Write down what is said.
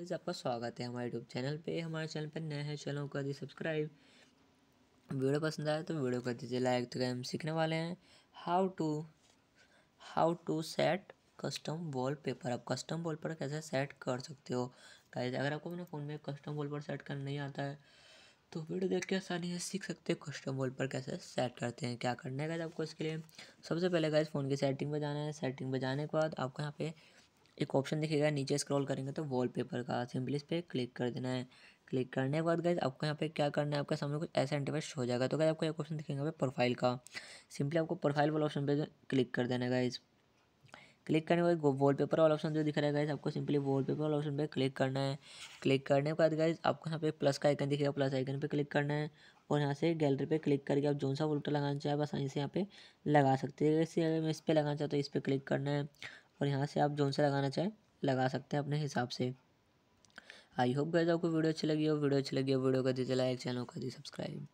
guys आपका स्वागत है हमारे यूट्यूब चैनल पे हमारे चैनल पर नए हैं चैनल कर दी सब्सक्राइब वीडियो पसंद आए तो वीडियो कर दीजिए लाइक तो हम सीखने वाले हैं how to how to set custom wallpaper आप कस्टम वॉलपेपर कैसे सेट कर सकते हो गाइस अगर आपको अपने फ़ोन में कस्टम वॉलपेपर सेट करना नहीं आता है तो वीडियो देख के आसानी से सीख सकते हो कस्टम वॉल पर कैसे सेट करते हैं क्या करना है गाइस आपको इसके लिए सबसे पहले गाइस फ़ोन की सेटिंग पर जाना है सेटिंग पर जाने के बाद आपको यहाँ पे एक ऑप्शन दिखेगा नीचे स्क्रॉल करेंगे तो वॉलपेपर का सिंपली इस पर क्लिक कर देना है क्लिक करने के बाद गए आपको यहाँ पे क्या करना है आपका सामने कुछ ऐसा इंटरफेस हो जाएगा तो गए आपको एक ऑप्शन दिखेगा पे प्रोफाइल का सिंपली आपको प्रोफाइल वाला ऑप्शन पे क्लिक कर देना है गाइज़ क्लिक करने के बाद वॉल पेपर वाला ऑप्शन जो दिख रहा है गाइज आपको सिंपली वॉल पेपर वाला ऑप्शन पे क्लिक करना है क्लिक करने के बाद गाइज आपको यहाँ पे प्लस का आइकन दिखेगा प्लस आइकन पे क्लिक करना है और यहाँ से गैलरी पे क्लिक करके आप जो सा वोल्टर लगाना चाहे आप आसानी से यहाँ पे लगा सकते हैं अगर मैं इस पर लगाना चाहता तो इस पर क्लिक करना है और यहाँ से आप जोन से लगाना चाहें लगा सकते हैं अपने हिसाब से आई होप गैस आपको वीडियो अच्छी लगी हो वीडियो अच्छी लगी हो वीडियो कर दीजिए लाइक चैनल कर दी सब्सक्राइब